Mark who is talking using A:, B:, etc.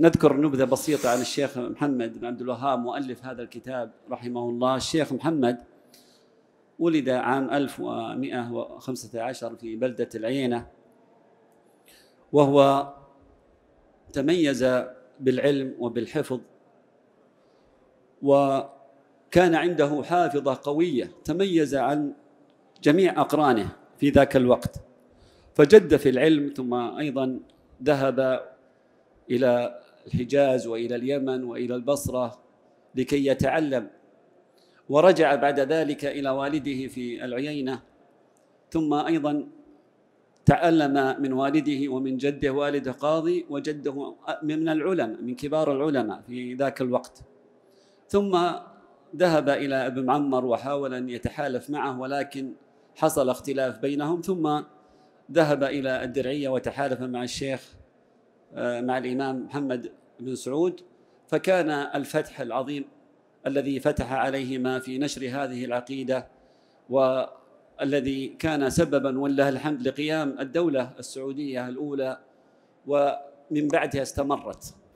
A: نذكر نبذة بسيطة عن الشيخ محمد بن عبد الوهاب مؤلف هذا الكتاب رحمه الله الشيخ محمد ولد عام 1115 في بلدة العينة وهو تميز بالعلم وبالحفظ وكان عنده حافظة قوية تميز عن جميع أقرانه في ذاك الوقت فجد في العلم ثم أيضا ذهب إلى الحجاز والى اليمن والى البصره لكي يتعلم ورجع بعد ذلك الى والده في العيينه ثم ايضا تعلم من والده ومن جده والده قاضي وجده من العلماء من كبار العلماء في ذاك الوقت ثم ذهب الى ابن معمر وحاول ان يتحالف معه ولكن حصل اختلاف بينهم ثم ذهب الى الدرعيه وتحالف مع الشيخ آه، مع الإمام محمد بن سعود فكان الفتح العظيم الذي فتح عليهما في نشر هذه العقيدة والذي كان سببا ولله الحمد لقيام الدولة السعودية الأولى ومن بعدها استمرت